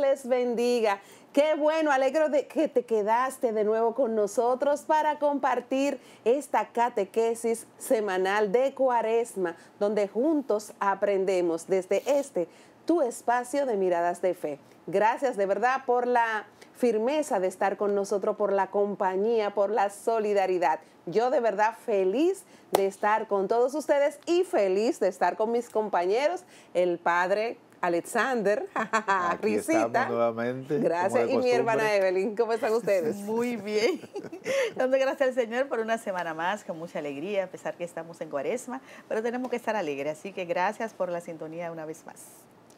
les bendiga. Qué bueno, alegro de que te quedaste de nuevo con nosotros para compartir esta catequesis semanal de Cuaresma, donde juntos aprendemos desde este tu espacio de miradas de fe. Gracias de verdad por la firmeza de estar con nosotros, por la compañía, por la solidaridad. Yo de verdad feliz de estar con todos ustedes y feliz de estar con mis compañeros, el Padre Alexander, Risita. Gracias. Y mi hermana Evelyn, ¿cómo están ustedes? Muy bien. Dando gracias al Señor por una semana más, con mucha alegría, a pesar que estamos en cuaresma, pero tenemos que estar alegres. Así que gracias por la sintonía una vez más.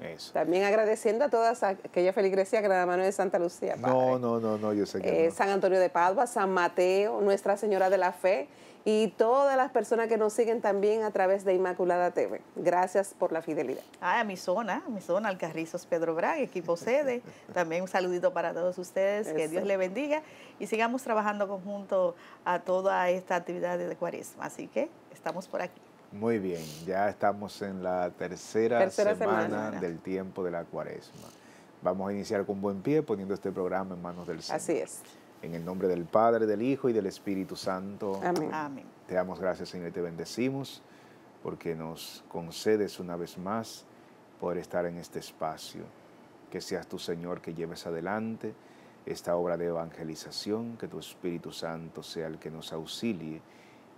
Eso. También agradeciendo a todas aquella feligresía que la mano de Santa Lucía. No, no, no, no, yo sé que. Eh, San Antonio de Padua, San Mateo, Nuestra Señora de la Fe y todas las personas que nos siguen también a través de Inmaculada TV. Gracias por la fidelidad. a mi zona, a mi zona, Alcarrizos Pedro Braga, equipo sede. También un saludito para todos ustedes, que Dios le bendiga y sigamos trabajando conjunto a toda esta actividad de Cuaresma. Así que estamos por aquí. Muy bien, ya estamos en la tercera, semana, del tiempo de la Cuaresma. Vamos a iniciar con buen pie poniendo este programa en manos del Señor. Así es. En el nombre del Padre, del Hijo y del Espíritu Santo. Amén. Te damos gracias, Señor, y te bendecimos porque nos concedes una vez más poder estar en este espacio. Que seas tu Señor, que lleves adelante esta obra de evangelización, que tu Espíritu Santo sea el que nos auxilie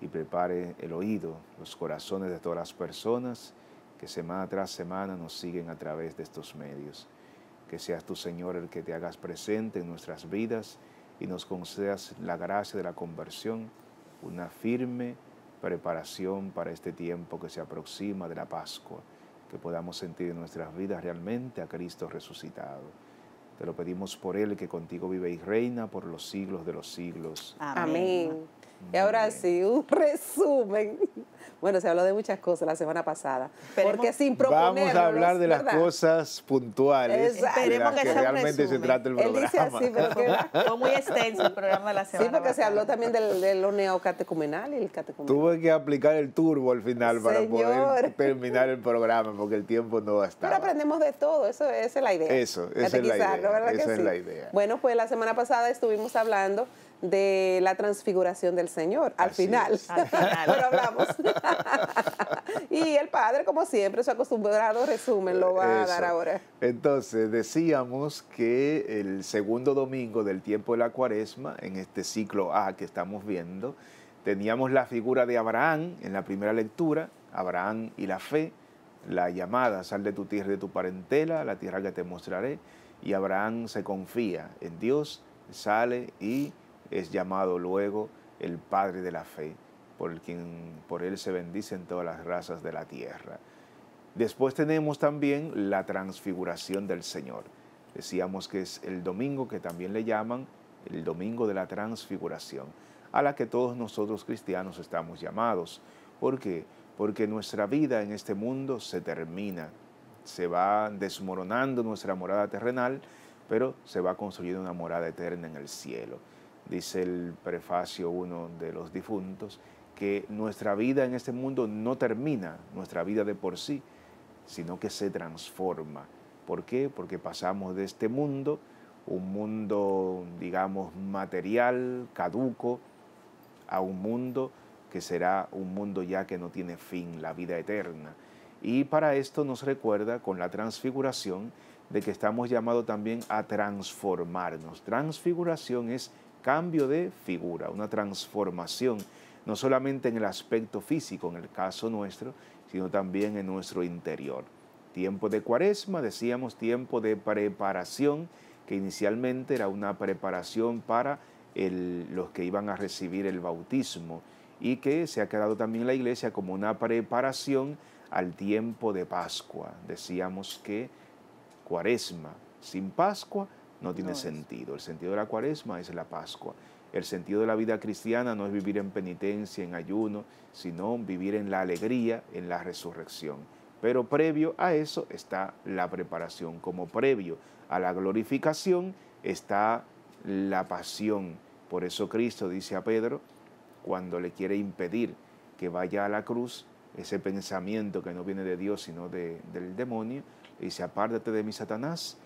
y prepare el oído, los corazones de todas las personas que semana tras semana nos siguen a través de estos medios. Que seas tu Señor el que te hagas presente en nuestras vidas y nos concedas la gracia de la conversión, una firme preparación para este tiempo que se aproxima de la Pascua, que podamos sentir en nuestras vidas realmente a Cristo resucitado. Te lo pedimos por Él que contigo vive y reina por los siglos de los siglos. Amén. Amén. Y ahora sí, un resumen. Bueno, se habló de muchas cosas la semana pasada. porque sin proponer. Vamos a hablar de las cosas puntuales. de que, que realmente se trata el programa. Él dice así, pero Fue muy extenso el programa de la semana. Sí, porque se habló también del, del oneo catecumenal y el catecumenal. Tuve que aplicar el turbo al final para poder terminar el programa, porque el tiempo no va a estar Pero aprendemos de todo, eso, esa es la idea. Eso, esa es la idea. Esa es la idea. Bueno, pues la semana pasada estuvimos hablando de la transfiguración del Señor, al final. Pero hablamos. y el Padre, como siempre, su acostumbrado resumen lo va a dar ahora. Entonces, decíamos que el segundo domingo del tiempo de la cuaresma, en este ciclo A que estamos viendo, teníamos la figura de Abraham en la primera lectura, Abraham y la fe, la llamada, sal de tu tierra y de tu parentela, la tierra que te mostraré, y Abraham se confía en Dios, sale y es llamado luego el Padre de la Fe, por, el quien, por él se bendicen todas las razas de la tierra. Después tenemos también la transfiguración del Señor. Decíamos que es el domingo que también le llaman el domingo de la transfiguración, a la que todos nosotros cristianos estamos llamados. ¿Por qué? Porque nuestra vida en este mundo se termina, se va desmoronando nuestra morada terrenal, pero se va construyendo una morada eterna en el cielo dice el prefacio 1 de los difuntos, que nuestra vida en este mundo no termina, nuestra vida de por sí, sino que se transforma. ¿Por qué? Porque pasamos de este mundo, un mundo, digamos, material, caduco, a un mundo que será un mundo ya que no tiene fin, la vida eterna. Y para esto nos recuerda con la transfiguración de que estamos llamados también a transformarnos. Transfiguración es cambio de figura, una transformación, no solamente en el aspecto físico, en el caso nuestro, sino también en nuestro interior. Tiempo de cuaresma, decíamos tiempo de preparación, que inicialmente era una preparación para los que iban a recibir el bautismo y que se ha quedado también la iglesia como una preparación al tiempo de Pascua. Decíamos que cuaresma sin Pascua no tiene sentido. El sentido de la cuaresma es la Pascua. El sentido de la vida cristiana no es vivir en penitencia, en ayuno, sino vivir en la alegría, en la resurrección. Pero previo a eso está la preparación, como previo a la glorificación está la pasión. Por eso Cristo dice a Pedro, cuando le quiere impedir que vaya a la cruz, ese pensamiento que no viene de Dios sino del demonio, dice, apártate de mi Satanás,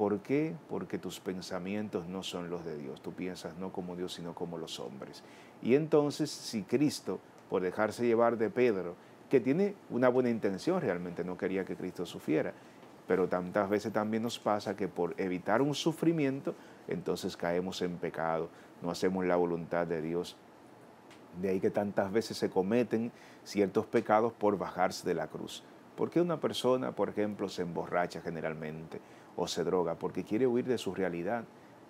¿Por qué? Porque tus pensamientos no son los de Dios. Tú piensas no como Dios, sino como los hombres. Y entonces, si Cristo, por dejarse llevar de Pedro, que tiene una buena intención realmente, no quería que Cristo sufriera, pero tantas veces también nos pasa que por evitar un sufrimiento, entonces caemos en pecado, no hacemos la voluntad de Dios. De ahí que tantas veces se cometen ciertos pecados por bajarse de la cruz. ¿Por qué una persona, por ejemplo, se emborracha generalmente? o se droga, porque quiere huir de su realidad,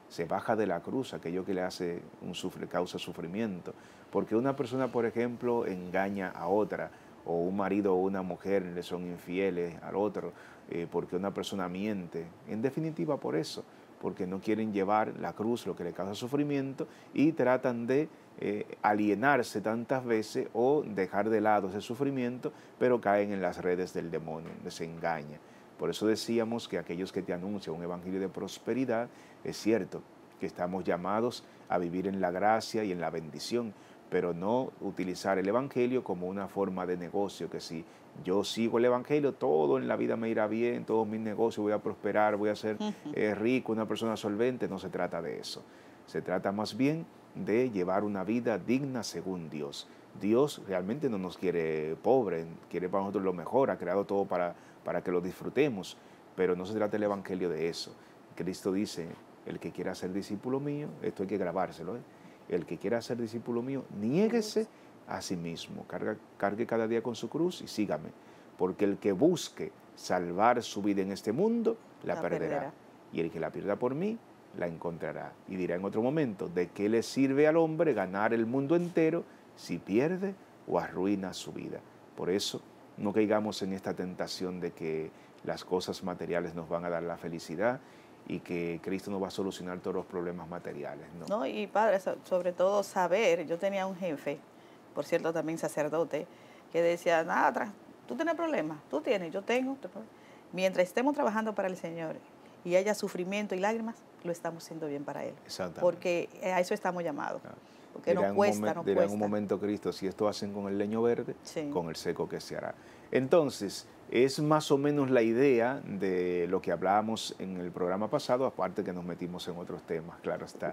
se baja de la cruz, aquello que le hace un sufre, causa sufrimiento, porque una persona, por ejemplo, engaña a otra, o un marido o una mujer le son infieles al otro, eh, porque una persona miente, en definitiva por eso, porque no quieren llevar la cruz, lo que le causa sufrimiento, y tratan de eh, alienarse tantas veces o dejar de lado ese sufrimiento, pero caen en las redes del demonio, les engaña. Por eso decíamos que aquellos que te anuncian un evangelio de prosperidad, es cierto que estamos llamados a vivir en la gracia y en la bendición, pero no utilizar el evangelio como una forma de negocio, que si yo sigo el evangelio, todo en la vida me irá bien, todos mis negocios voy a prosperar, voy a ser eh, rico, una persona solvente, no se trata de eso. Se trata más bien de llevar una vida digna según Dios. Dios realmente no nos quiere pobre, quiere para nosotros lo mejor, ha creado todo para para que lo disfrutemos, pero no se trata el Evangelio de eso. Cristo dice, el que quiera ser discípulo mío, esto hay que grabárselo, ¿eh? el que quiera ser discípulo mío, niéguese a sí mismo, carga, cargue cada día con su cruz y sígame, porque el que busque salvar su vida en este mundo, la, perderá, y el que la pierda por mí, la encontrará. Y dirá en otro momento, ¿de qué le sirve al hombre ganar el mundo entero si pierde o arruina su vida? Por eso no caigamos en esta tentación de que las cosas materiales nos van a dar la felicidad y que Cristo nos va a solucionar todos los problemas materiales. No, y padre, sobre todo saber, yo tenía un jefe, por cierto también sacerdote, que decía, nada, tú tienes problemas, tú tienes, yo tengo. Mientras estemos trabajando para el Señor y haya sufrimiento y lágrimas, lo estamos haciendo bien para Él. Porque a eso estamos llamados porque cuesta, en un momento Cristo, si esto hacen con el leño verde, con el seco que se hará. Entonces, es más o menos la idea de lo que hablábamos en el programa pasado, aparte que nos metimos en otros temas, claro está.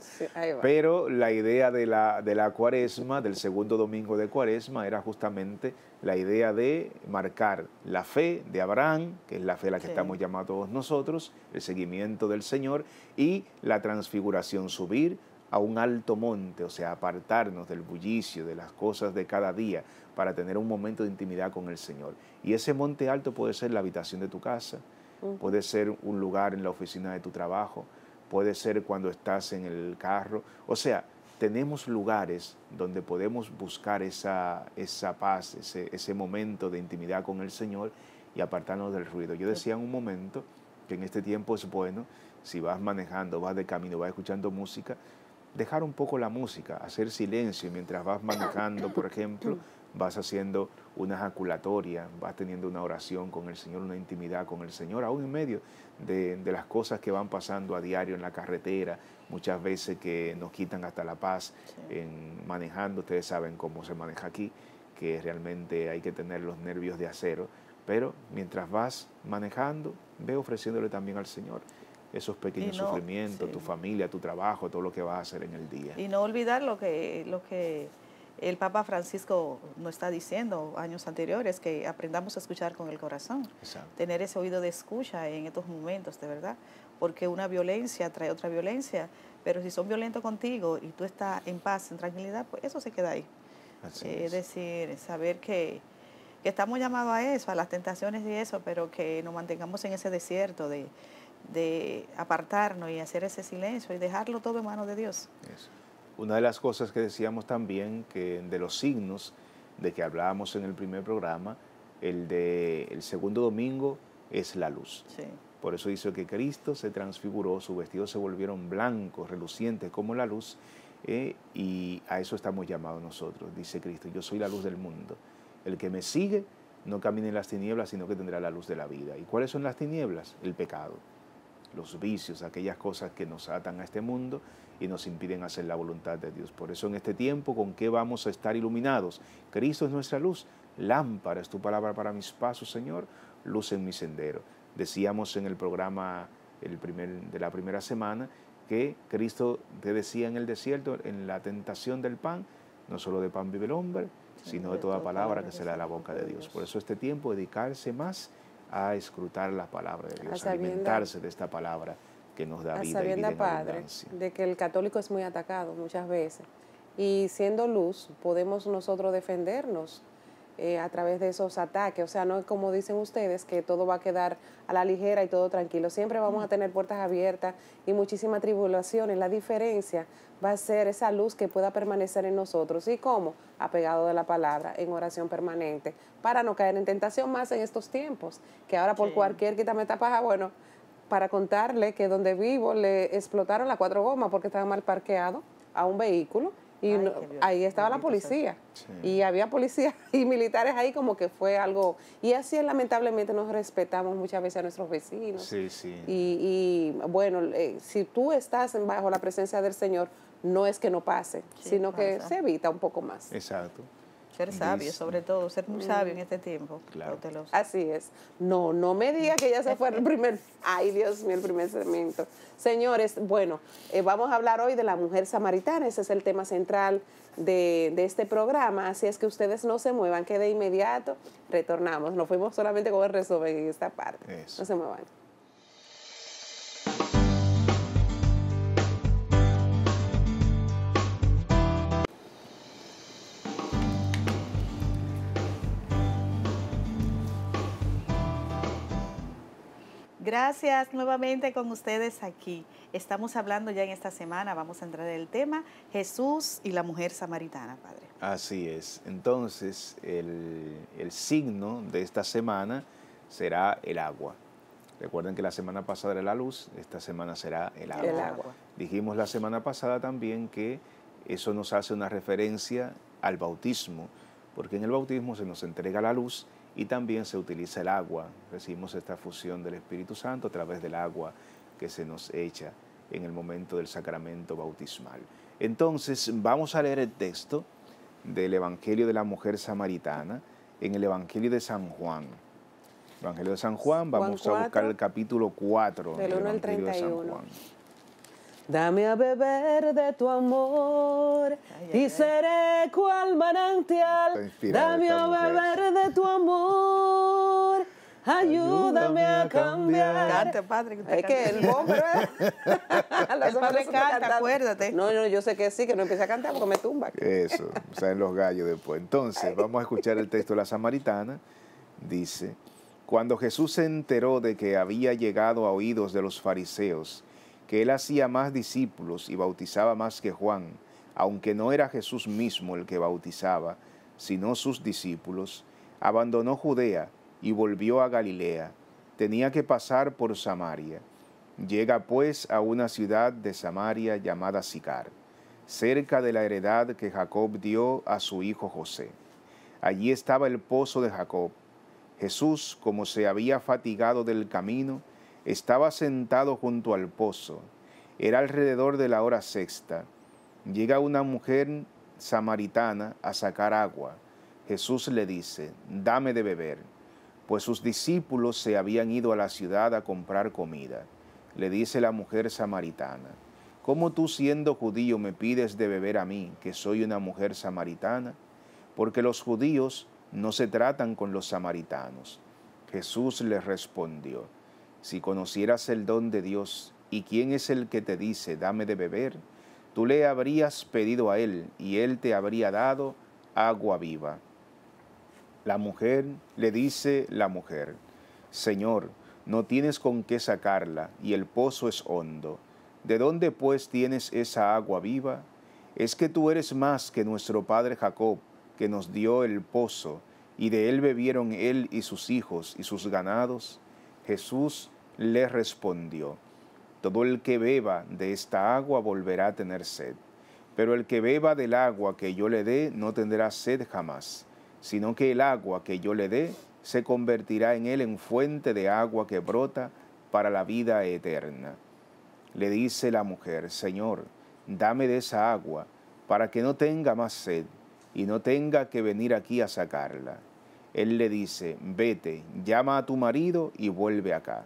Pero la idea de la, de la cuaresma, del segundo domingo de cuaresma, era justamente la idea de marcar la fe de Abraham, que es la fe a la que estamos llamados todos nosotros, el seguimiento del Señor y la transfiguración, subir a un alto monte, o sea, apartarnos del bullicio, de las cosas de cada día, para tener un momento de intimidad con el Señor. Y ese monte alto puede ser la habitación de tu casa, puede ser un lugar en la oficina de tu trabajo, puede ser cuando estás en el carro. O sea, tenemos lugares donde podemos buscar esa, esa paz, ese, ese momento de intimidad con el Señor y apartarnos del ruido. Yo decía en un momento que en este tiempo es bueno, si vas manejando, vas de camino, vas escuchando música, dejar un poco la música, hacer silencio mientras vas manejando, por ejemplo, vas haciendo una jaculatoria, vas teniendo una oración con el Señor, una intimidad con el Señor, aún en medio de, las cosas que van pasando a diario en la carretera, muchas veces que nos quitan hasta la paz en manejando, ustedes saben cómo se maneja aquí, que realmente hay que tener los nervios de acero, pero mientras vas manejando, ve ofreciéndole también al Señor esos pequeños sufrimientos, tu familia, tu trabajo, todo lo que vas a hacer en el día. Y no olvidar lo que, lo que el Papa Francisco nos está diciendo años anteriores, que aprendamos a escuchar con el corazón, tener ese oído de escucha en estos momentos, de verdad, porque una violencia trae otra violencia, pero si son violentos contigo y tú estás en paz, en tranquilidad, pues eso se queda ahí. Eh, es decir, saber que, que estamos llamados a eso, a las tentaciones y eso, pero que nos mantengamos en ese desierto de, de apartarnos y hacer ese silencio y dejarlo todo en manos de Dios. Una de las cosas que decíamos también, que de los signos de que hablábamos en el primer programa, el de el segundo domingo es la luz. Por eso dice que Cristo se transfiguró, sus vestidos se volvieron blancos, relucientes como la luz, eh, y a eso estamos llamados nosotros, dice Cristo, yo soy la luz del mundo. El que me sigue no camine en las tinieblas, sino que tendrá la luz de la vida. ¿Y cuáles son las tinieblas? El pecado los vicios, aquellas cosas que nos atan a este mundo y nos impiden hacer la voluntad de Dios. Por eso en este tiempo, ¿con qué vamos a estar iluminados? Cristo es nuestra luz, lámpara es tu palabra para mis pasos, Señor, luz en mi sendero. Decíamos en el programa el primer, de la primera semana que Cristo te decía en el desierto, en la tentación del pan, no solo de pan vive el hombre, sino de toda palabra que de la boca de Dios. Por eso este tiempo dedicarse más a escrutar la palabra de Dios, a, alimentarse de esta palabra que nos da vida. y vida Padre, de que el católico es muy atacado muchas veces. Y siendo luz, podemos nosotros defendernos eh, a través de esos ataques. O sea, no es como dicen ustedes que todo va a quedar a la ligera y todo tranquilo. Siempre vamos a tener puertas abiertas y muchísimas tribulaciones. La diferencia va a ser esa luz que pueda permanecer en nosotros. ¿Y cómo? Apegado de la palabra, en oración permanente, para no caer en tentación más en estos tiempos, que ahora por cualquier quítame esta paja, bueno, para contarle que donde vivo le explotaron las cuatro gomas porque estaba mal parqueado a un vehículo y ahí estaba la policía. Y había policías y militares ahí como que fue algo... Y así lamentablemente, nos respetamos muchas veces a nuestros vecinos. Sí, sí. Y, bueno, eh, si tú estás bajo la presencia del Señor, no es que no pase, sino que se evita un poco más. Exacto. Ser sabio, sobre todo, ser muy sabio en mm. este tiempo. Claro. Así es. No, no me diga que ya se fue el primer, ay Dios mío, el primer segmento. Señores, bueno, eh, vamos a hablar hoy de la mujer samaritana, ese es el tema central de, de, este programa, así es que ustedes no se muevan, que de inmediato retornamos. No fuimos solamente con el resumen en esta parte. No se muevan. Gracias nuevamente con ustedes aquí. Estamos hablando ya en esta semana, vamos a entrar en el tema Jesús y la mujer samaritana, Padre. Así es. Entonces, el, signo de esta semana será el agua. Recuerden que la semana pasada era la luz, esta semana será el agua. el agua. Dijimos la semana pasada también que eso nos hace una referencia al bautismo, porque en el bautismo se nos entrega la luz y también se utiliza el agua. Recibimos esta fusión del Espíritu Santo a través del agua que se nos echa en el momento del sacramento bautismal. Entonces vamos a leer el texto del Evangelio de la Mujer Samaritana en el Evangelio de San Juan. Evangelio de San Juan, vamos a buscar el capítulo 4 del, Evangelio de San Juan. Dame a beber de tu amor y seré cual manantial. Dame a beber de tu amor. Ayúdame, a cambiar. es que el hombre es... el padre canta, acuérdate. No, no, yo sé que sí, que no empiece a cantar porque me tumba. Eso, salen los gallos después. Entonces, vamos a escuchar el texto de la samaritana. Dice, cuando Jesús se enteró de que había llegado a oídos de los fariseos que él hacía más discípulos y bautizaba más que Juan, aunque no era Jesús mismo el que bautizaba, sino sus discípulos, abandonó Judea y volvió a Galilea. Tenía que pasar por Samaria. Llega pues a una ciudad de Samaria llamada Sicar, cerca de la heredad que Jacob dio a su hijo José. Allí estaba el pozo de Jacob. Jesús, como se había fatigado del camino, estaba sentado junto al pozo. Era alrededor de la hora sexta. Llega una mujer samaritana a sacar agua. Jesús le dice, dame de beber, pues sus discípulos se habían ido a la ciudad a comprar comida. Le dice la mujer samaritana, ¿cómo tú siendo judío me pides de beber a mí, que soy una mujer samaritana? Porque los judíos no se tratan con los samaritanos. Jesús le respondió, si conocieras el don de Dios y quién es el que te dice, dame de beber, tú le habrías pedido a él y él te habría dado agua viva. La mujer le dice la mujer, Señor, no tienes con qué sacarla y el pozo es hondo. ¿De dónde pues tienes esa agua viva? Es que tú eres más que nuestro padre Jacob, que nos dio el pozo, y de él bebieron él y sus hijos y sus ganados Jesús le respondió, Todo el que beba de esta agua volverá a tener sed, pero el que beba del agua que yo le dé no tendrá sed jamás, sino que el agua que yo le dé se convertirá en él en fuente de agua que brota para la vida eterna. Le dice la mujer, Señor, dame de esa agua, para que no tenga más sed y no tenga que venir aquí a sacarla. Él le dice, vete, llama a tu marido y vuelve acá.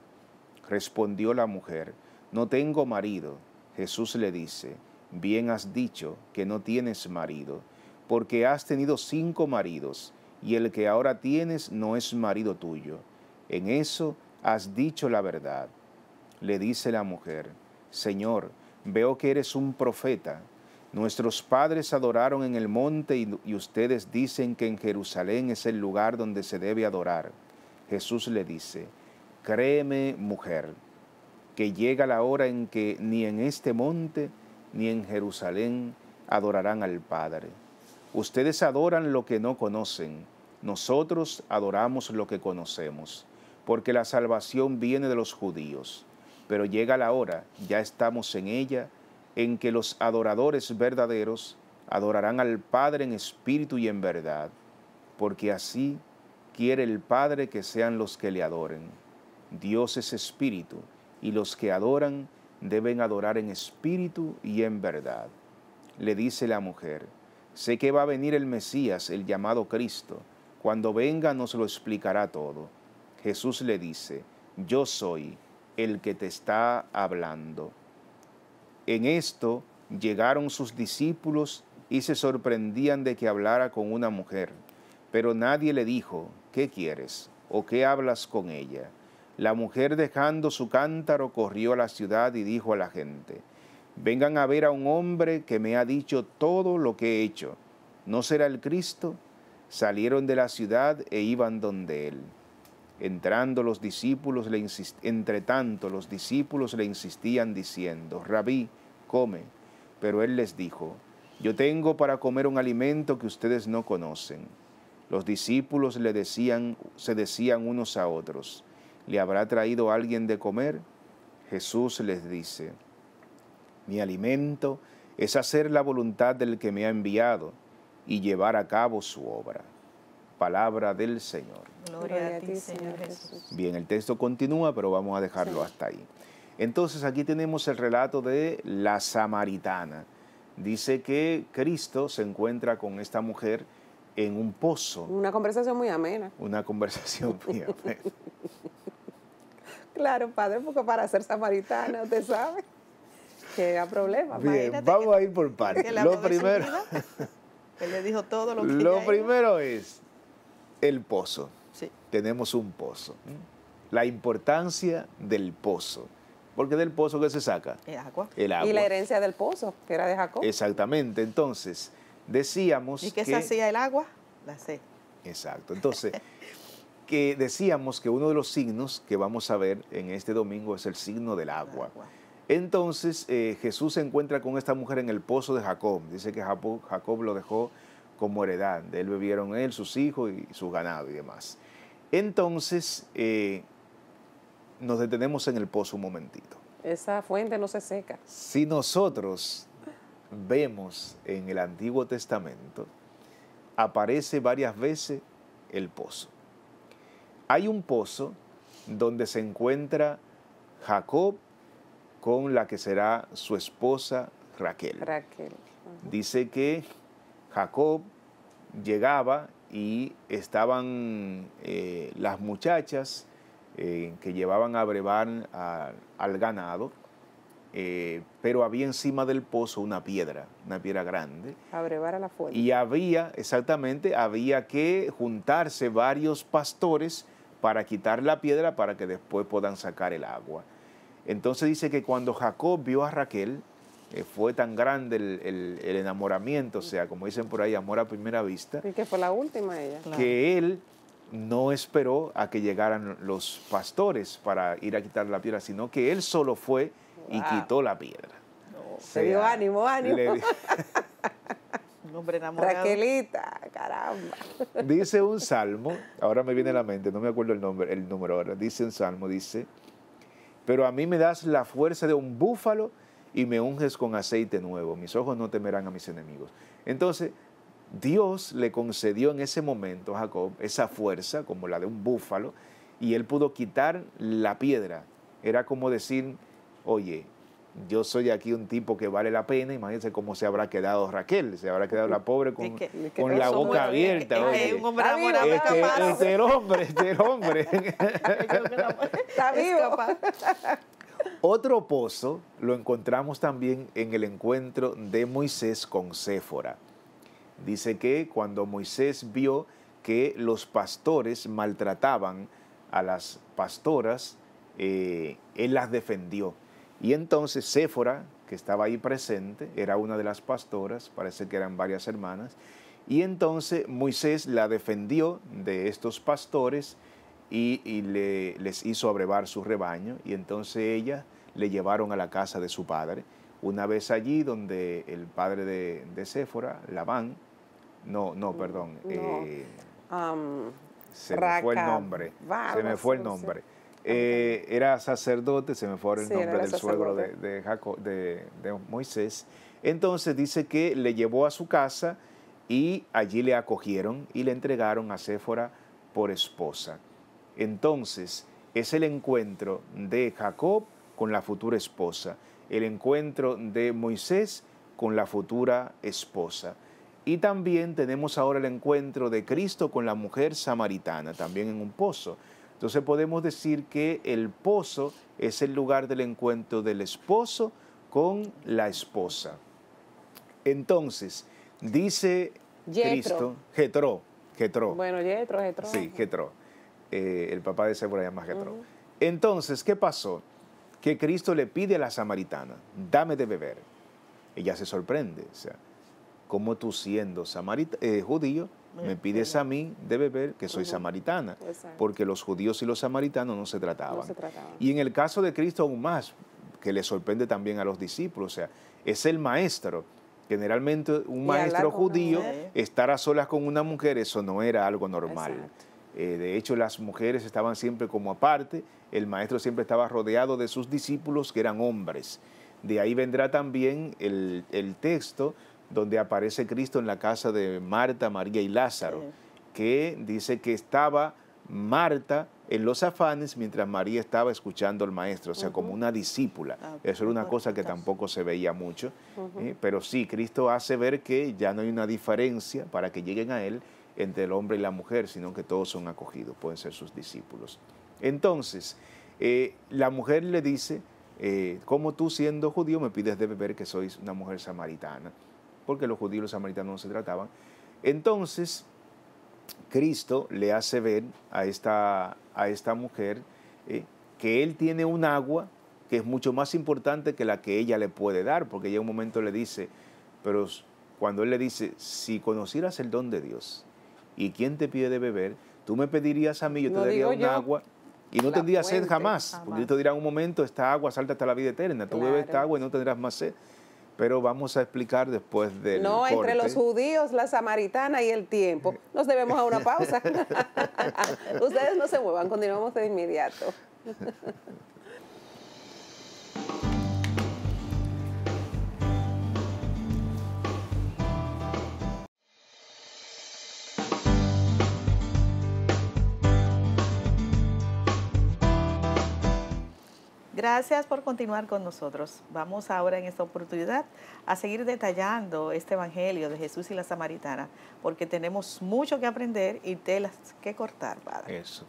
Respondió la mujer, no tengo marido. Jesús le dice, bien has dicho que no tienes marido, porque has tenido cinco maridos, y el que ahora tienes no es marido tuyo. En eso has dicho la verdad. Le dice la mujer, Señor, veo que eres un profeta Nuestros padres adoraron en el monte y, ustedes dicen que en Jerusalén es el lugar donde se debe adorar. Jesús le dice, créeme mujer, que llega la hora en que ni en este monte ni en Jerusalén adorarán al Padre. Ustedes adoran lo que no conocen, nosotros adoramos lo que conocemos, porque la salvación viene de los judíos. Pero llega la hora, ya estamos en ella, en que los adoradores verdaderos adorarán al Padre en espíritu y en verdad, porque así quiere el Padre que sean los que le adoren. Dios es espíritu, y los que adoran deben adorar en espíritu y en verdad. Le dice la mujer, sé que va a venir el Mesías, el llamado Cristo, cuando venga nos lo explicará todo. Jesús le dice, yo soy el que te está hablando. En esto llegaron sus discípulos y se sorprendían de que hablara con una mujer, pero nadie le dijo, ¿qué quieres? ¿O qué hablas con ella? La mujer dejando su cántaro corrió a la ciudad y dijo a la gente, vengan a ver a un hombre que me ha dicho todo lo que he hecho. ¿No será el Cristo? Salieron de la ciudad e iban donde él. Entrando los discípulos, le entre tanto los discípulos le insistían diciendo, Rabí, come. Pero él les dijo, yo tengo para comer un alimento que ustedes no conocen. Los discípulos le decían, se decían unos a otros, ¿le habrá traído alguien de comer? Jesús les dice, mi alimento es hacer la voluntad del que me ha enviado y llevar a cabo su obra. Palabra del Señor. Gloria a ti, Señor Jesús. Bien, el texto continúa, pero vamos a dejarlo hasta ahí. Entonces aquí tenemos el relato de la samaritana. Dice que Cristo se encuentra con esta mujer en un pozo. Una conversación muy amena. Una conversación muy amena. claro, padre, porque para ser samaritana, usted sabe que da problema. Bien, vamos a ir por partes. Lo primero. Él le dijo todo lo que Lo primero es el pozo. Sí. Tenemos un pozo. La importancia del pozo. Porque del pozo que se saca. El agua. Y la herencia del pozo, que era de Jacob. Exactamente. Entonces, decíamos. ¿Y qué que... se hacía el agua? La sed. Exacto. Entonces, que decíamos que uno de los signos que vamos a ver en este domingo es el signo del agua. Entonces, eh, Jesús se encuentra con esta mujer en el pozo de Jacob. Dice que Jacob lo dejó como heredad. De él bebieron él, sus hijos y su ganado y demás. Entonces, eh, nos detenemos en el pozo un momentito. Esa fuente no se seca. Si nosotros vemos en el Antiguo Testamento, aparece varias veces el pozo. Hay un pozo donde se encuentra Jacob con la que será su esposa Raquel. Raquel. Dice que Jacob llegaba y estaban eh, las muchachas eh, que llevaban a brevar al ganado, eh, pero había encima del pozo una piedra, una piedra grande. A a la fuerza. Y había, exactamente, había que juntarse varios pastores para quitar la piedra para que después puedan sacar el agua. Entonces dice que cuando Jacob vio a Raquel, eh, fue tan grande el, enamoramiento, o sea, como dicen por ahí, amor a primera vista. Y que fue la última ella. Que él no esperó a que llegaran los pastores para ir a quitar la piedra, sino que él solo fue y quitó la piedra. se dio ánimo, ánimo. un hombre enamorado. Raquelita, caramba. Dice un salmo, ahora me viene a la mente, no me acuerdo el nombre, el número ahora. Dice un salmo, dice, pero a mí me das la fuerza de un búfalo y me unges con aceite nuevo. Mis ojos no temerán a mis enemigos. Entonces, Dios le concedió en ese momento a Jacob esa fuerza como la de un búfalo y él pudo quitar la piedra. Era como decir, oye, yo soy aquí un tipo que vale la pena, imagínense cómo se habrá quedado Raquel, se habrá quedado la pobre con, con la boca abierta. Este, este hombre Este, hombre, hombre. Está vivo. Otro pozo lo encontramos también en el encuentro de Moisés con Séfora. Dice que cuando Moisés vio que los pastores maltrataban a las pastoras, eh, él las defendió. Y entonces Séfora, que estaba ahí presente, era una de las pastoras, parece que eran varias hermanas, y entonces Moisés la defendió de estos pastores y, le, les hizo abrevar su rebaño y entonces ella le llevaron a la casa de su padre. Una vez allí donde el padre de, de Séfora, Labán, no, no, mm, perdón, eh, se, me fue el nombre, se me fue el nombre, eh, era sacerdote, se me fue el nombre del suegro de, de, Moisés. Entonces dice que le llevó a su casa y allí le acogieron y le entregaron a Séfora por esposa. Entonces es el encuentro de Jacob con la futura esposa, el encuentro de Moisés con la futura esposa. Y también tenemos ahora el encuentro de Cristo con la mujer samaritana, también en un pozo. Entonces podemos decir que el pozo es el lugar del encuentro del esposo con la esposa. Entonces, dice Cristo, Jetro, Bueno, Jetro, Jetro, Sí, Jetro. Eh, el papá de Sebrae y que Entonces, ¿qué pasó? Que Cristo le pide a la samaritana, dame de beber. Ella se sorprende, o sea, ¿cómo tú siendo eh, judío me mm, pides a mí de beber que soy samaritana, porque los judíos y los samaritanos no se, trataban. Y en el caso de Cristo aún más, que le sorprende también a los discípulos, o sea, es el maestro. Generalmente un maestro judío, estar a solas con una mujer, eso no era algo normal. Eh, de hecho, las mujeres estaban siempre como aparte, el maestro siempre estaba rodeado de sus discípulos que eran hombres. De ahí vendrá también el, texto donde aparece Cristo en la casa de Marta, María y Lázaro, que dice que estaba Marta en los afanes mientras María estaba escuchando al maestro, o sea, como una discípula. Ah, Eso era una cosa que tampoco se veía mucho, eh, pero sí, Cristo hace ver que ya no hay una diferencia para que lleguen a Él entre el hombre y la mujer, sino que todos son acogidos, pueden ser sus discípulos. Entonces, eh, la mujer le dice, eh, como tú siendo judío me pides de beber que sois una mujer samaritana, porque los judíos y los samaritanos no se trataban. Entonces, Cristo le hace ver a esta, a esta mujer eh, que él tiene un agua que es mucho más importante que la que ella le puede dar, porque ella un momento le dice, pero cuando él le dice, si conocieras el don de Dios, ¿Y quién te pide de beber? Tú me pedirías a mí, yo te daría un agua. Y no tendrías sed jamás, yo Porque te dirá un momento, esta agua salta hasta la vida eterna. Tú bebes esta agua y no tendrás más sed pero vamos a explicar después del No, entre los judíos, la samaritana y el tiempo. Nos debemos a una pausa. Ustedes no se muevan, continuamos de inmediato. Gracias por continuar con nosotros. Vamos ahora en esta oportunidad a seguir detallando este Evangelio de Jesús y la Samaritana, porque tenemos mucho que aprender y telas que cortar, padre. Eso.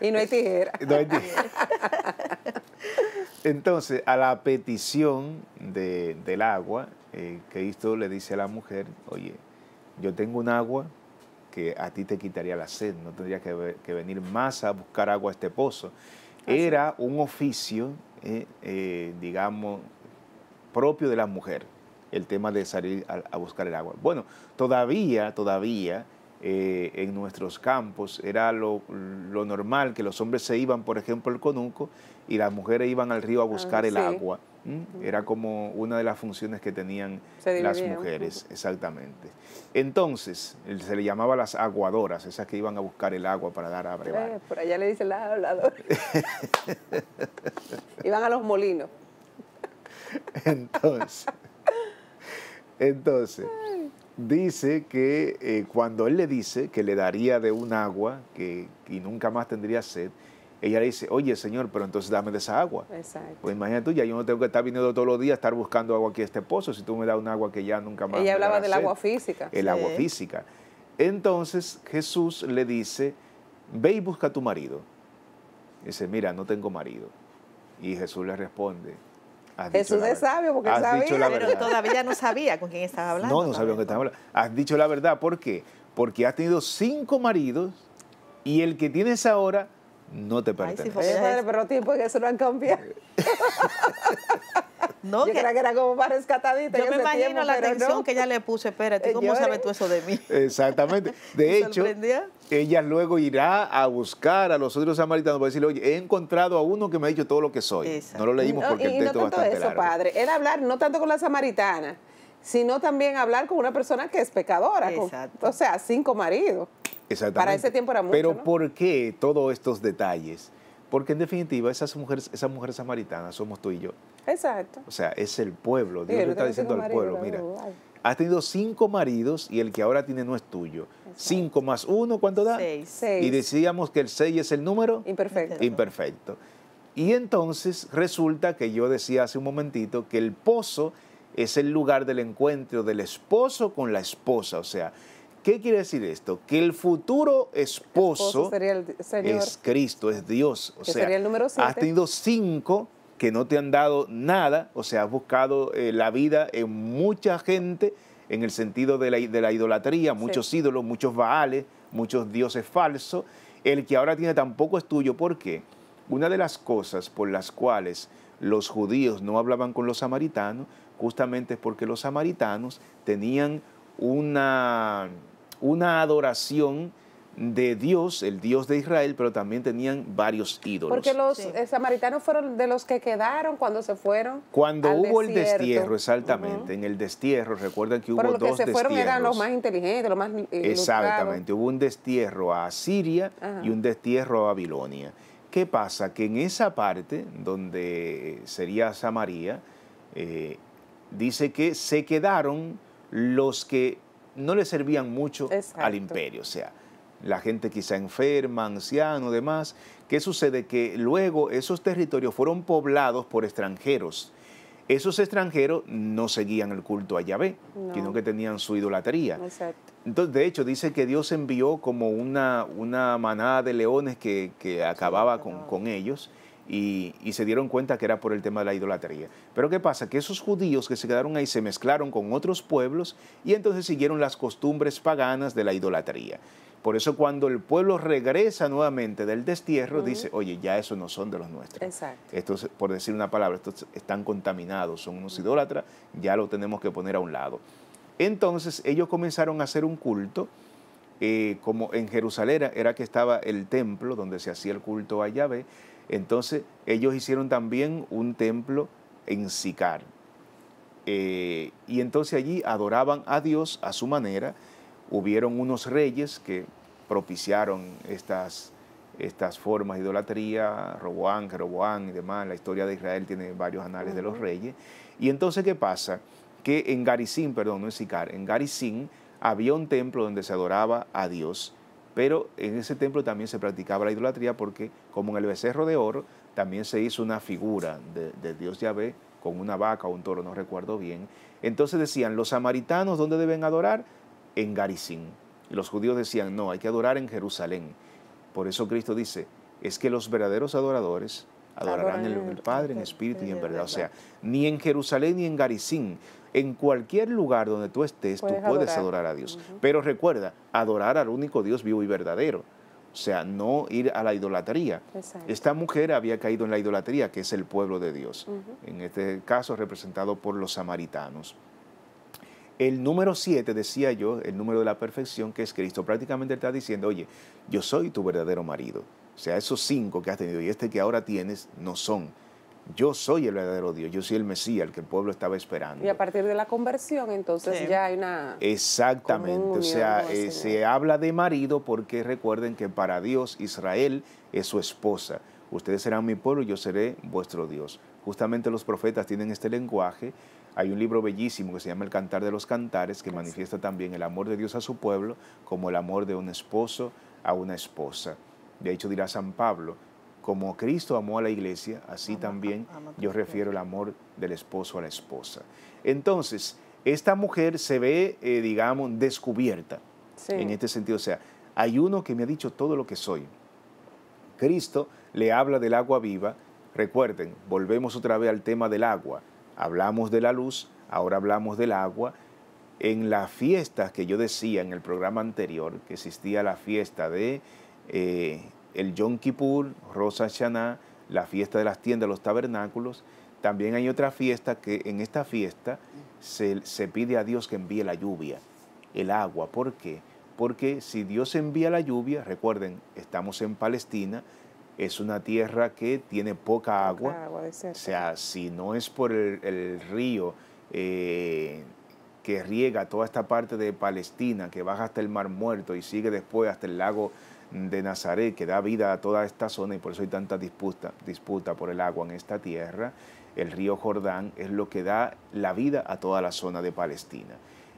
y no hay tijera. No hay tijera. Entonces, a la petición del agua, que eh, Cristo le dice a la mujer, oye, yo tengo un agua que a ti te quitaría la sed, no tendrías que venir más a buscar agua a este pozo era un oficio, eh, eh, digamos, propio de la mujer, el tema de salir a, buscar el agua. Bueno, todavía, todavía, eh, en nuestros campos era lo, normal que los hombres se iban, por ejemplo, al conuco y las mujeres iban al río a buscar ah, el agua. Era como una de las funciones que tenían las mujeres, exactamente. Entonces, se le llamaba las aguadoras, esas que iban a buscar el agua para dar a brevar. Eh, por allá le dicen las habladoras. iban a los molinos. Entonces, entonces dice que eh, cuando él le dice que le daría de un agua que, y nunca más tendría sed, ella le dice, oye Señor, pero entonces dame de esa agua. Exacto. Pues imagínate tú, ya yo no tengo que estar viniendo todos los días, a estar buscando agua aquí a este pozo, si tú me das un agua que ya nunca más. Ella hablaba del agua física. El agua física. Entonces Jesús le dice, ve y busca a tu marido. dice, mira, no tengo marido. Y Jesús le responde, Jesús es sabio porque has sabía, dicho la pero todavía no sabía con quién estaba hablando. No, no sabía con quién estaba hablando. Has dicho la verdad, ¿por qué? Porque has tenido cinco maridos y el que tienes ahora no te pertenece. Ay, sí, que eso lo han cambiado. No, yo que, que era como para rescatadita. Yo me imagino la atención que ella le puse espérate, ¿cómo sabes tú eso de mí? Exactamente. De hecho, ella luego irá a buscar a los otros samaritanos para decirle, oye, he encontrado a uno que me ha dicho todo lo que soy. No lo leímos porque y, el texto y no tanto eso, padre. Era hablar no tanto con la samaritana, sino también hablar con una persona que es pecadora, o sea, cinco maridos. Exactamente. Para ese tiempo era mucho. Pero ¿por qué todos estos detalles? Porque en definitiva, esas mujeres, esas mujeres samaritanas somos tú y yo. Exacto. O sea, es el pueblo. Dios le está diciendo al pueblo, mira, has tenido cinco maridos y el que ahora tiene no es tuyo. Cinco más uno, ¿cuánto da? seis. Y decíamos que el seis es el número. Imperfecto. Imperfecto. Y entonces resulta que yo decía hace un momentito que el pozo es el lugar del encuentro del esposo con la esposa. O sea, ¿qué quiere decir esto? Que el futuro esposo, es Cristo, es Dios. O sea, sería el número has tenido cinco que no te han dado nada, o sea, has buscado eh, la vida en mucha gente en el sentido de la, idolatría, muchos ídolos, muchos baales, muchos dioses falsos. El que ahora tiene tampoco es tuyo. ¿Por qué? Una de las cosas por las cuales los judíos no hablaban con los samaritanos justamente porque los samaritanos tenían una, una adoración de Dios, el Dios de Israel, pero también tenían varios ídolos. Porque los eh, samaritanos fueron de los que quedaron cuando se fueron. Cuando hubo el destierro, exactamente, en el destierro, recuerden que hubo pero los que se fueron eran los más inteligentes, los más eh, Exactamente, hubo un destierro a Siria y un destierro a Babilonia. ¿Qué pasa? Que en esa parte donde sería Samaria, eh, dice que se quedaron los que no le servían mucho al imperio, o sea, la gente quizá enferma, anciano, demás. ¿Qué sucede? Que luego esos territorios fueron poblados por extranjeros. Esos extranjeros no seguían el culto a Yahvé, sino que tenían su idolatría. Entonces, de hecho, dice que Dios envió como una, manada de leones que, acababa con, con ellos y, se dieron cuenta que era por el tema de la idolatría. Pero ¿qué pasa? Que esos judíos que se quedaron ahí se mezclaron con otros pueblos y entonces siguieron las costumbres paganas de la idolatría. Por eso cuando el pueblo regresa nuevamente del destierro, dice, oye, ya esos no son de los nuestros. Exacto. por decir una palabra, estos están contaminados, son unos idólatras, ya lo tenemos que poner a un lado. Entonces ellos comenzaron a hacer un culto, eh, como en Jerusalén era que estaba el templo donde se hacía el culto a Yahvé, entonces ellos hicieron también un templo en Sicar. Eh, y entonces allí adoraban a Dios a su manera. Hubieron unos reyes que propiciaron estas, estas formas de idolatría, Roboán, Jeroboán y demás. La historia de Israel tiene varios anales de los reyes. Y entonces, ¿qué pasa? Que en Garisín, perdón, no en Sicar, en Garisín había un templo donde se adoraba a Dios pero en ese templo también se practicaba la idolatría porque, como en el becerro de oro, también se hizo una figura de dios Yahvé con una vaca o un toro, no recuerdo bien. Entonces decían, los samaritanos, ¿dónde deben adorar? En Garisín. Y los judíos decían, no, hay que adorar en Jerusalén. Por eso Cristo dice, es que los verdaderos adoradores Adorarán el Padre, en espíritu y en verdad. O sea, ni en Jerusalén ni en Garicín, en cualquier lugar donde tú estés, tú puedes adorar, a Dios. Pero recuerda, adorar al único Dios vivo y verdadero. O sea, no ir a la idolatría. Esta mujer había caído en la idolatría, que es el pueblo de Dios. En este caso, representado por los samaritanos. El número 7, decía yo, el número de la perfección, que es Cristo, prácticamente está diciendo, oye, yo soy tu verdadero marido. O sea, esos cinco que has tenido y este que ahora tienes no son. Yo soy el verdadero Dios, yo soy el Mesías, el que el pueblo estaba esperando. Y a partir de la conversión, entonces ya hay una. Exactamente, o sea, eh, se habla de marido porque recuerden que para Dios Israel es su esposa. Ustedes serán mi pueblo y yo seré vuestro Dios. Justamente los profetas tienen este lenguaje. Hay un libro bellísimo que se llama El Cantar de los Cantares, que manifiesta también el amor de Dios a su pueblo como el amor de un esposo a una esposa. De hecho, dirá San Pablo, como Cristo amó a la iglesia, así también yo refiero el amor del esposo a la esposa. Entonces, esta mujer se ve, eh, digamos, descubierta en este sentido. O sea, hay uno que me ha dicho todo lo que soy. Cristo le habla del agua viva. Recuerden, volvemos otra vez al tema del agua. Hablamos de la luz, ahora hablamos del agua. En las fiestas que yo decía en el programa anterior, que existía la fiesta de eh, el Yom Kippur, Rosa Shana, la fiesta de las tiendas, los tabernáculos. También hay otra fiesta que en esta fiesta se, pide a Dios que envíe la lluvia, el agua. ¿Por qué? Porque si Dios envía la lluvia, recuerden, estamos en Palestina, es una tierra que tiene poca agua. o sea, si no es por el, río eh, que riega toda esta parte de Palestina, que baja hasta el Mar Muerto y sigue después hasta el lago de Nazaret que da vida a toda esta zona y por eso hay tanta disputa, por el agua en esta tierra, el río Jordán es lo que da la vida a toda la zona de Palestina.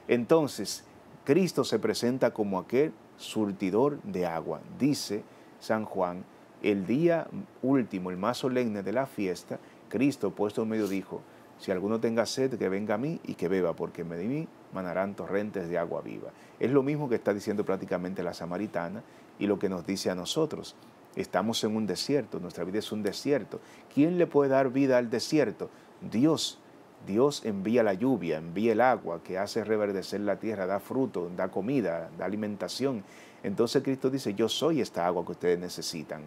Entonces, Cristo se presenta como aquel surtidor de agua. Dice San Juan, el día último, el más solemne de la fiesta, Cristo puesto en medio dijo, si alguno tenga sed, que venga a mí y que beba, porque de mí manarán torrentes de agua viva. Es lo mismo que está diciendo prácticamente la samaritana, y lo que nos dice a nosotros. Estamos en un desierto, nuestra vida es un desierto. ¿Quién le puede dar vida al desierto? Dios. Dios envía la lluvia, envía el agua que hace reverdecer la tierra, da fruto, da comida, da alimentación. Entonces Cristo dice, yo soy esta agua que ustedes necesitan.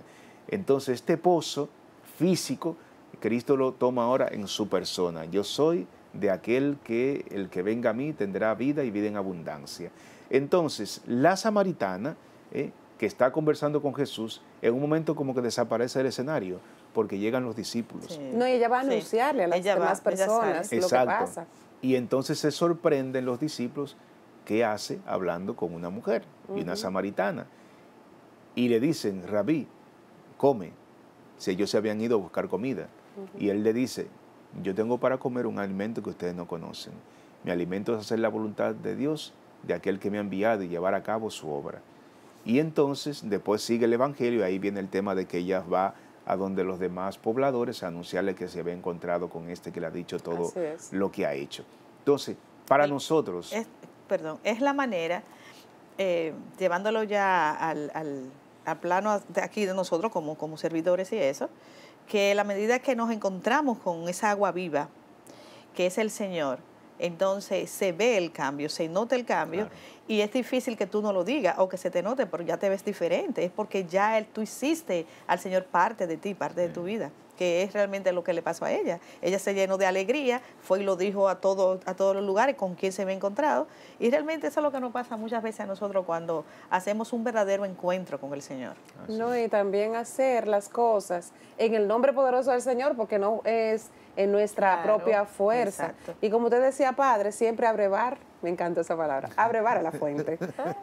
Entonces este pozo físico, Cristo lo toma ahora en su persona. Yo soy de aquel que el que venga a mí tendrá vida y vida en abundancia. Entonces la samaritana... Eh, que está conversando con Jesús, en un momento como que desaparece el escenario, porque llegan los discípulos. No, ella va a anunciarle a las demás personas lo que pasa. Y entonces se sorprenden los discípulos qué hace hablando con una mujer y una samaritana. Y le dicen, rabí, come. Si ellos se habían ido a buscar comida. Y él le dice, yo tengo para comer un alimento que ustedes no conocen. Mi alimento es hacer la voluntad de Dios, de aquel que me ha enviado y llevar a cabo su obra. Y entonces después sigue el Evangelio ahí viene el tema de que ella va a donde los demás pobladores a anunciarle que se había encontrado con este que le ha dicho todo lo que ha hecho. Entonces, para nosotros... perdón, es la manera, eh, llevándolo ya al, al, plano de aquí de nosotros como, como servidores y eso, que la medida que nos encontramos con esa agua viva, que es el Señor, entonces se ve el cambio, se nota el cambio y es difícil que tú no lo digas o que se te note, pero ya te ves diferente. Es porque ya él, tú hiciste al Señor parte de ti, parte de tu vida, que es realmente lo que le pasó a ella. Ella se llenó de alegría, fue y lo dijo a, todo, a todos los lugares con quien se había encontrado. Y realmente eso es lo que nos pasa muchas veces a nosotros cuando hacemos un verdadero encuentro con el Señor. No, y también hacer las cosas en el nombre poderoso del Señor, porque no es en nuestra propia fuerza. Y como usted decía, Padre, siempre abrevar me encanta esa palabra. Abrevar a la fuente.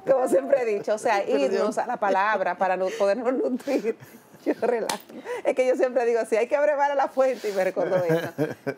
Como siempre he dicho, o sea, irnos a la palabra para podernos nutrir. Yo relato. Es que yo siempre digo así, hay que abrevar a la fuente y me recuerdo de eso.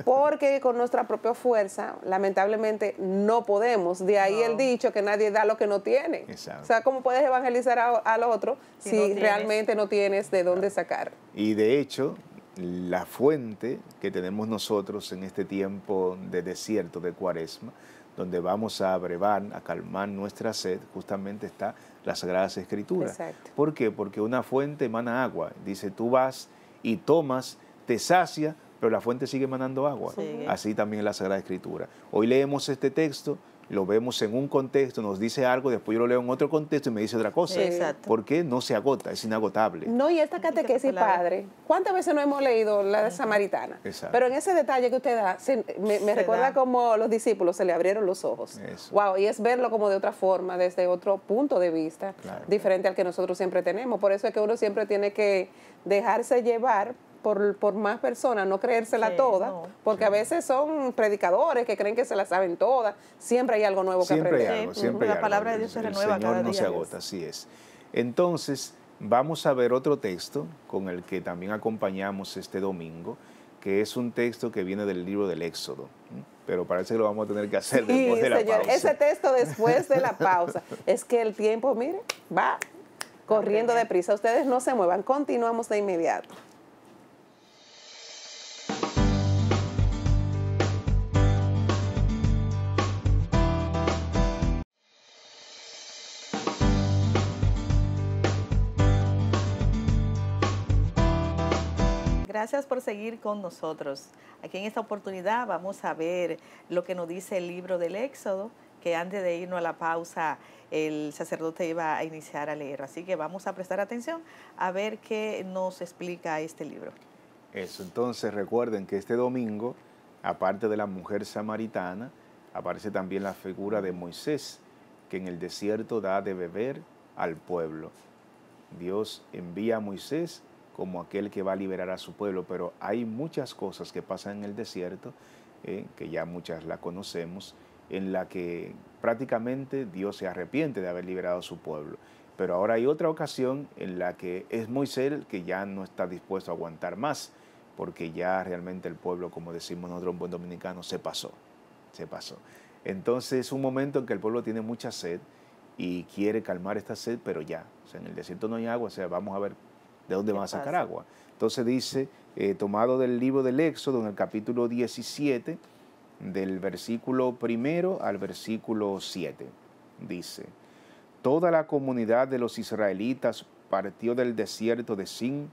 Porque con nuestra propia fuerza, lamentablemente, no podemos. De ahí el dicho que nadie da lo que no tiene. O sea, ¿cómo puedes evangelizar a, al otro si, realmente no tienes de dónde sacar? Y de hecho, la fuente que tenemos nosotros en este tiempo de desierto, de cuaresma, donde vamos a abrevar, a calmar nuestra sed, justamente está las Sagradas Escrituras. ¿Por qué? Porque una fuente emana agua. Dice, tú vas y tomas, te sacia, pero la fuente sigue emanando agua. Así también es la Sagrada Escritura. Hoy leemos este texto, lo vemos en un contexto, nos dice algo, después yo lo leo en otro contexto y me dice otra cosa. Exacto. Porque no se agota, es inagotable. No, y esta catequesis, padre, ¿cuántas veces no hemos leído la de Samaritana? Exacto. Pero en ese detalle que usted da, me, recuerda como los discípulos se le abrieron los ojos. Wow, y es verlo como de otra forma, desde otro punto de vista, diferente al que nosotros siempre tenemos. Por eso es que uno siempre tiene que dejarse llevar por, más personas, no creérsela toda, porque a veces son predicadores que creen que se la saben todas, siempre hay algo nuevo que aprender. siempre la palabra de Dios se renueva. Señor no se agota, así es. Entonces, vamos a ver otro texto con el que también acompañamos este domingo, que es un texto que viene del libro del Éxodo. Pero parece que lo vamos a tener que hacer sí, después de señor, la pausa. Ese texto después de la pausa. es que el tiempo, mire, va corriendo deprisa. Ustedes no se muevan, continuamos de inmediato. Gracias por seguir con nosotros. Aquí en esta oportunidad vamos a ver lo que nos dice el libro del Éxodo, que antes de irnos a la pausa el sacerdote iba a iniciar a leer. Así que vamos a prestar atención a ver qué nos explica este libro. Eso, entonces recuerden que este domingo, aparte de la mujer samaritana, aparece también la figura de Moisés, que en el desierto da de beber al pueblo. Dios envía a Moisés como aquel que va a liberar a su pueblo, pero hay muchas cosas que pasan en el desierto, eh, que ya muchas la conocemos, en la que prácticamente Dios se arrepiente de haber liberado a su pueblo. Pero ahora hay otra ocasión en la que es Moisés que ya no está dispuesto a aguantar más, porque ya realmente el pueblo, como decimos nosotros en buen dominicano, se pasó, se pasó. Entonces es un momento en que el pueblo tiene mucha sed y quiere calmar esta sed, pero ya, o sea, en el desierto no hay agua, o sea, vamos a ver ¿De dónde van a sacar agua? Entonces dice, eh, tomado del libro del Éxodo, en el capítulo 17, del versículo primero al versículo 7, dice, Toda la comunidad de los israelitas partió del desierto de Sin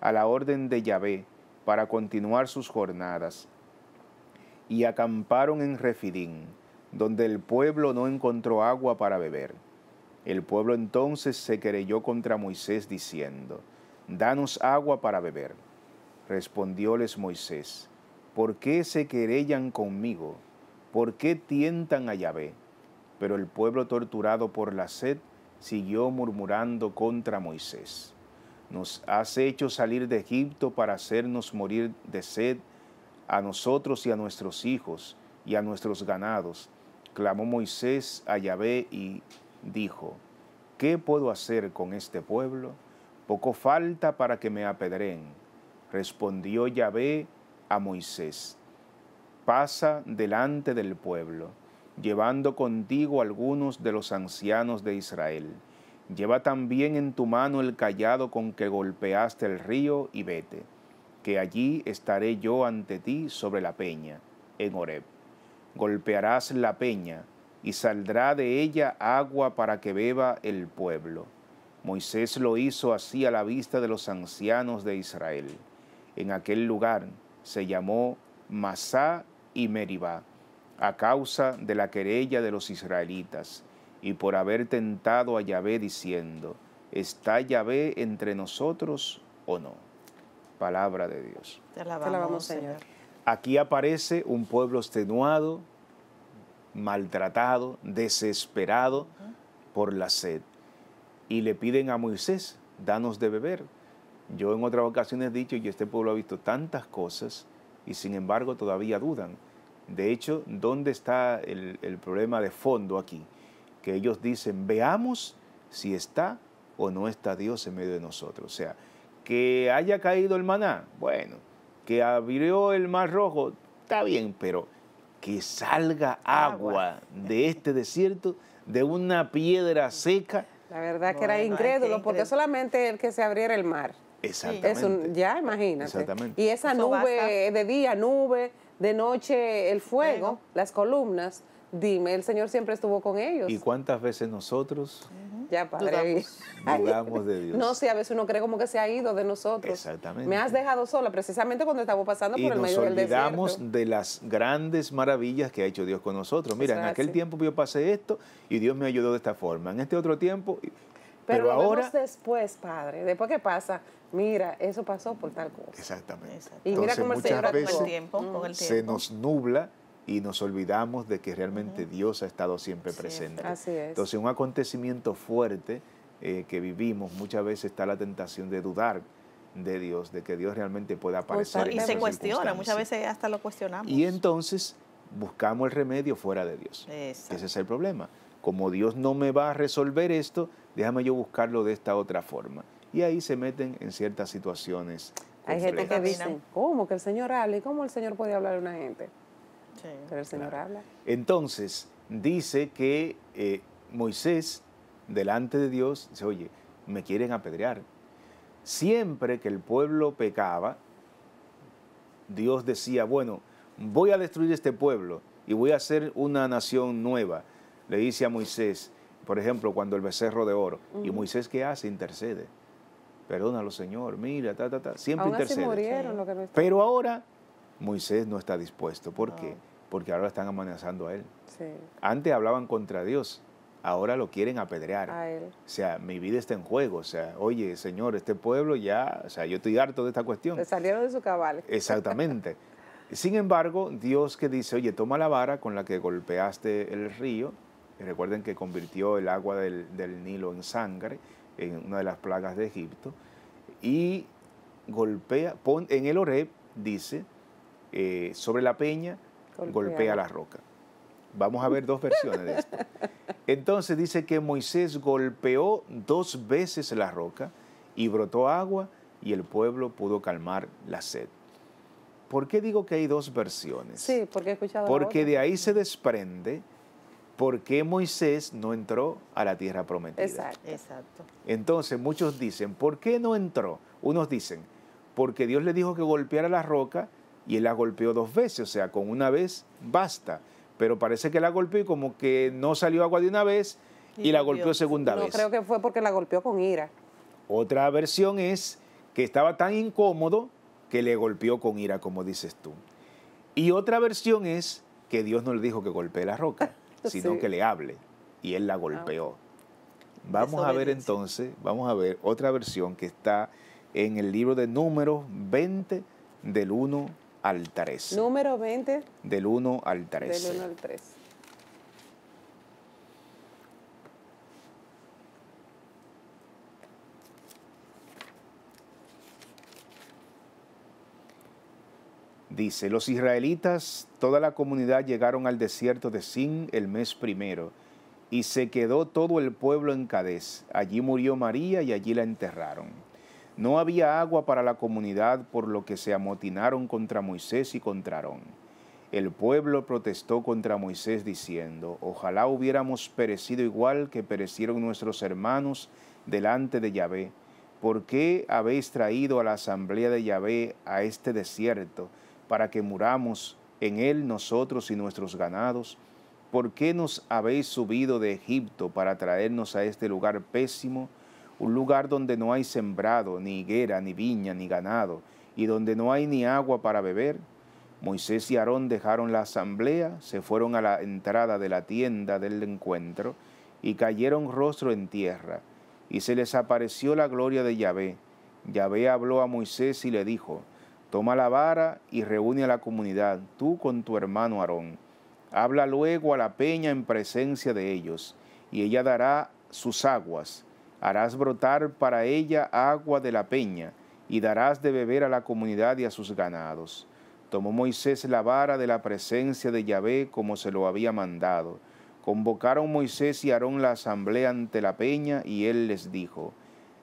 a la orden de Yahvé para continuar sus jornadas y acamparon en Refidín, donde el pueblo no encontró agua para beber. El pueblo entonces se querelló contra Moisés diciendo, Danos agua para beber. Respondióles Moisés, ¿por qué se querellan conmigo? ¿Por qué tientan a Yahvé? Pero el pueblo torturado por la sed siguió murmurando contra Moisés. Nos has hecho salir de Egipto para hacernos morir de sed a nosotros y a nuestros hijos y a nuestros ganados. Clamó Moisés a Yahvé y dijo, ¿qué puedo hacer con este pueblo? poco falta para que me apedreen. Respondió Yahvé a Moisés, pasa delante del pueblo, llevando contigo algunos de los ancianos de Israel. Lleva también en tu mano el callado con que golpeaste el río y vete, que allí estaré yo ante ti sobre la peña, en Horeb. Golpearás la peña, y saldrá de ella agua para que beba el pueblo Moisés lo hizo así a la vista de los ancianos de Israel. En aquel lugar se llamó Masá y Meribá, a causa de la querella de los israelitas, y por haber tentado a Yahvé diciendo, ¿está Yahvé entre nosotros o no? Palabra de Dios. Te alabamos, Señor. Aquí aparece un pueblo extenuado, maltratado, desesperado por la sed y le piden a Moisés, danos de beber. Yo en otras ocasiones he dicho, y este pueblo ha visto tantas cosas y sin embargo todavía dudan. De hecho, ¿dónde está el, problema de fondo aquí? Que ellos dicen, veamos si está o no está Dios en medio de nosotros. O sea, que haya caído el maná, bueno, que abrió el mar rojo, está bien, pero que salga agua de este desierto, de una piedra seca, la verdad que era incrédulo, porque solamente el que se abriera el mar. Exactamente. ya, imagínate. Exactamente. Y esa nube de día, nube, de noche el fuego, las columnas. Dime, el Señor siempre estuvo con ellos. ¿Y cuántas veces nosotros ya, Padre. de Dios. No sé, a veces uno cree como que se ha ido de nosotros. Exactamente. Me has dejado sola, precisamente cuando estamos pasando por el medio del desierto. Y nos olvidamos de las grandes maravillas que ha hecho Dios con nosotros. Mira, en aquel tiempo yo pasé esto y Dios me ayudó de esta forma. En este otro tiempo... Pero, ahora después, padre, después ¿qué pasa, mira, eso pasó por tal cosa. Exactamente. Y mira cómo el Señor veces, con el tiempo. se nos nubla y nos olvidamos de que realmente Dios ha estado siempre presente. Así es. Entonces, un acontecimiento fuerte eh, que vivimos, muchas veces está la tentación de dudar de Dios, de que Dios realmente pueda aparecer. y se cuestiona, muchas veces hasta lo cuestionamos. Y entonces buscamos el remedio fuera de Dios. Ese es el problema. Como Dios no me va a resolver esto, déjame yo buscarlo de esta otra forma. Y ahí se meten en ciertas situaciones. Hay gente que dice, ¿cómo que el Señor hable? ¿Y cómo el Señor puede hablar a una gente? Pero el Señor habla. Entonces, dice que eh, Moisés, delante de Dios, dice, oye, me quieren apedrear. Siempre que el pueblo pecaba, Dios decía, bueno, voy a destruir este pueblo y voy a hacer una nación nueva. Le dice a Moisés, por ejemplo, cuando el becerro de oro. ¿Y Moisés qué hace? Intercede. Perdónalo, Señor. Mira, ta, ta, ta. Siempre intercede. Pero ahora Moisés no está dispuesto. ¿Por ah. qué? Porque ahora están amenazando a él. Antes hablaban contra Dios, ahora lo quieren apedrear. A él. O sea, mi vida está en juego. O sea, oye, Señor, este pueblo ya, o sea, yo estoy harto de esta cuestión. Le salieron de su cabal. Exactamente. Sin embargo, Dios que dice, oye, toma la vara con la que golpeaste el río, recuerden que convirtió el agua del, Nilo en sangre, en una de las plagas de Egipto, y golpea, en el Oreb dice, eh, sobre la peña, golpea, la roca. Vamos a ver dos versiones de esto. Entonces dice que Moisés golpeó dos veces la roca y brotó agua y el pueblo pudo calmar la sed. ¿Por qué digo que hay dos versiones? Sí, porque he escuchado. Porque de ahí se desprende por qué Moisés no entró a la tierra prometida. Exacto. Entonces muchos dicen, ¿por qué no entró? Unos dicen, porque Dios le dijo que golpeara la roca y él la golpeó dos veces, o sea, con una vez basta. Pero parece que la golpeó y como que no salió agua de una vez y, la golpeó segunda vez. creo que fue porque la golpeó con ira. Otra versión es que estaba tan incómodo que le golpeó con ira, como dices tú. Y otra versión es que Dios no le dijo que golpee la roca, sino que le hable y él la golpeó. Ah, vamos a ver entonces, vamos a ver otra versión que está en el libro de Números 20 del 1 al Número 20. Del 1 al 3. Del 1 al 13. Dice, los israelitas, toda la comunidad llegaron al desierto de Sin el mes primero, y se quedó todo el pueblo en Cadés. Allí murió María y allí la enterraron. No había agua para la comunidad, por lo que se amotinaron contra Moisés y contra Aarón. El pueblo protestó contra Moisés diciendo, ojalá hubiéramos perecido igual que perecieron nuestros hermanos delante de Yahvé. ¿Por qué habéis traído a la asamblea de Yahvé a este desierto para que muramos en él nosotros y nuestros ganados? ¿Por qué nos habéis subido de Egipto para traernos a este lugar pésimo? un lugar donde no hay sembrado, ni higuera, ni viña, ni ganado, y donde no hay ni agua para beber. Moisés y Aarón dejaron la asamblea, se fueron a la entrada de la tienda del encuentro, y cayeron rostro en tierra, y se les apareció la gloria de Yahvé. Yahvé habló a Moisés y le dijo, Toma la vara y reúne a la comunidad, tú con tu hermano Aarón. Habla luego a la peña en presencia de ellos, y ella dará sus aguas, harás brotar para ella agua de la peña, y darás de beber a la comunidad y a sus ganados. Tomó Moisés la vara de la presencia de Yahvé como se lo había mandado. Convocaron Moisés y Aarón la asamblea ante la peña, y él les dijo,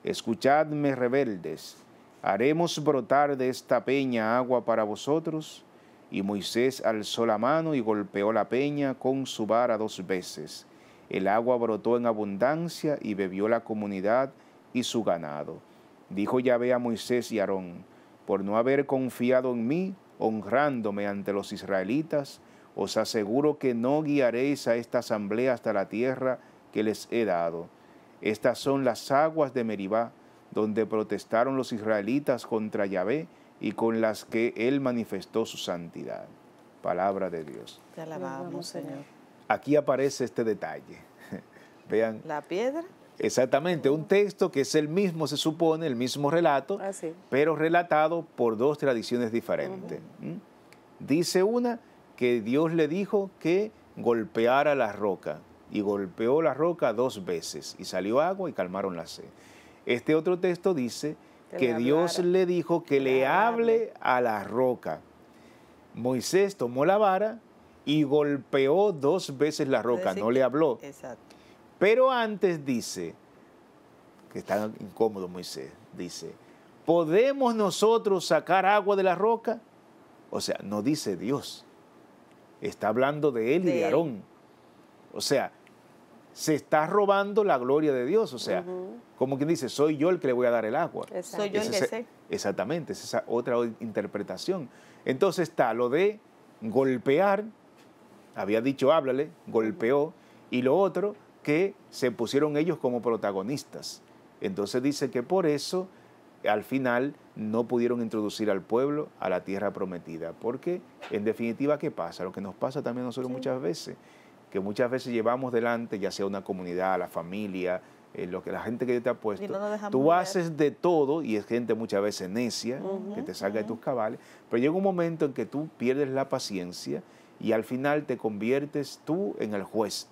Escuchadme rebeldes, ¿haremos brotar de esta peña agua para vosotros? Y Moisés alzó la mano y golpeó la peña con su vara dos veces el agua brotó en abundancia y bebió la comunidad y su ganado. Dijo Yahvé a Moisés y Aarón, por no haber confiado en mí, honrándome ante los israelitas, os aseguro que no guiaréis a esta asamblea hasta la tierra que les he dado. Estas son las aguas de Meribá, donde protestaron los israelitas contra Yahvé y con las que él manifestó su santidad. Palabra de Dios. Te alabamos, Señor aquí aparece este detalle. Vean. La piedra. Exactamente, un texto que es el mismo, se supone, el mismo relato, ah, pero relatado por dos tradiciones diferentes. Dice una que Dios le dijo que golpeara la roca y golpeó la roca dos veces y salió agua y calmaron la sed. Este otro texto dice que, Dios le dijo que le hable a la roca. Moisés tomó la vara y golpeó dos veces la roca, no le habló. Exacto. Pero antes dice, que está incómodo Moisés, dice, ¿podemos nosotros sacar agua de la roca? O sea, no dice Dios, está hablando de él y de, Aarón. O sea, se está robando la gloria de Dios. O sea, como quien dice, soy yo el que le voy a dar el agua. Soy yo el que sé. Exactamente, es esa otra interpretación. Entonces está lo de golpear, había dicho háblale, golpeó, y lo otro, que se pusieron ellos como protagonistas. Entonces dice que por eso al final no pudieron introducir al pueblo a la tierra prometida, porque en definitiva, ¿qué pasa? Lo que nos pasa también a nosotros muchas veces, que muchas veces llevamos delante, ya sea una comunidad, la familia, eh, lo que la gente que te ha puesto, tú haces de todo, y es gente muchas veces necia, que te salga de tus cabales, pero llega un momento en que tú pierdes la paciencia, y al final te conviertes tú en el juez.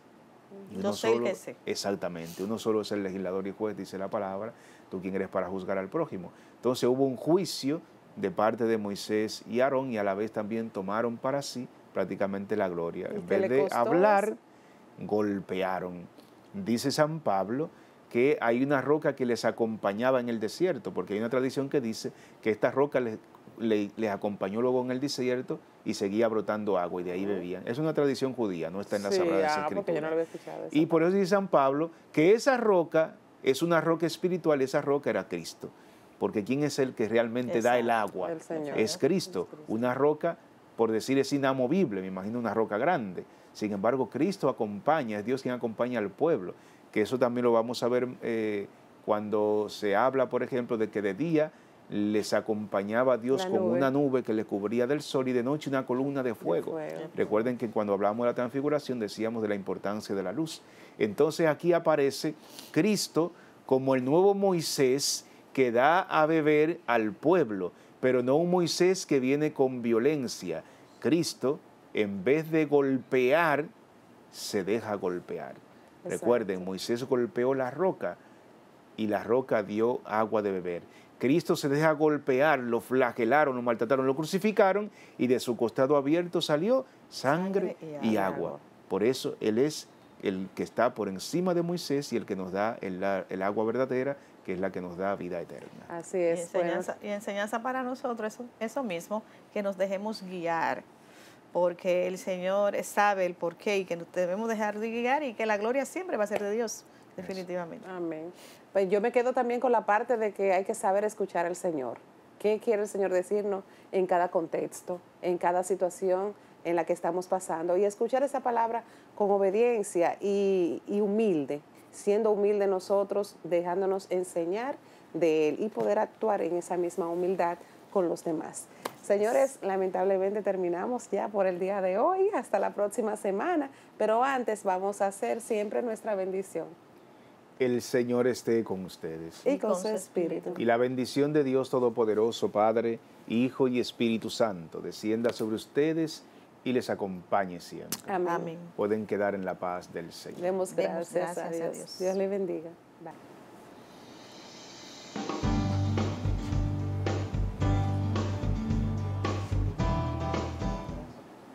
No solo, el Exactamente, uno solo es el legislador y juez, dice la palabra, tú quién eres para juzgar al prójimo. Entonces hubo un juicio de parte de Moisés y Aarón y a la vez también tomaron para sí prácticamente la gloria. En vez de hablar, golpearon. Dice San Pablo que hay una roca que les acompañaba en el desierto, porque hay una tradición que dice que esta roca les les acompañó luego en el desierto y seguía brotando agua y de ahí bebían. Es una tradición judía, no está en la sí, Sagrada ah, y por eso dice San Pablo que esa roca es una roca espiritual, esa roca era Cristo. Porque ¿quién es el que realmente da el agua? es, Cristo. Una roca, por decir, es inamovible, me imagino una roca grande. Sin embargo, Cristo acompaña, es Dios quien acompaña al pueblo. Que eso también lo vamos a ver eh, cuando se habla, por ejemplo, de que de día les acompañaba Dios con una nube que les cubría del sol y de noche una columna de fuego. Recuerden que cuando hablamos de la transfiguración decíamos de la importancia de la luz. Entonces aquí aparece Cristo como el nuevo Moisés que da a beber al pueblo, pero no un Moisés que viene con violencia. Cristo, en vez de golpear, se deja golpear. Recuerden, Moisés golpeó la roca y la roca dio agua de beber. Cristo se deja golpear, lo flagelaron, lo maltrataron, lo crucificaron y de su costado abierto salió sangre, y, agua. Por eso Él es el que está por encima de Moisés y el que nos da el, agua verdadera, que es la que nos da vida eterna. Así es. Y enseñanza, y enseñanza para nosotros, eso, eso mismo, que nos dejemos guiar porque el Señor sabe el porqué y que nos debemos dejar de guiar y que la gloria siempre va a ser de Dios, definitivamente. Amén. Pues, yo me quedo también con la parte de que hay que saber escuchar al Señor. ¿Qué quiere el Señor decirnos en cada contexto, en cada situación en la que estamos pasando? Y escuchar esa palabra con obediencia y, y humilde, siendo humilde nosotros, dejándonos enseñar de Él y poder actuar en esa misma humildad con los demás. Señores, lamentablemente terminamos ya por el día de hoy, hasta la próxima semana, pero antes vamos a hacer siempre nuestra bendición. El Señor esté con ustedes. Y con su Espíritu. Y la bendición de Dios Todopoderoso, Padre, Hijo y Espíritu Santo, descienda sobre ustedes y les acompañe siempre. Amén. Pueden quedar en la paz del Señor. Demos gracias, a, Dios. Dios. bendiga.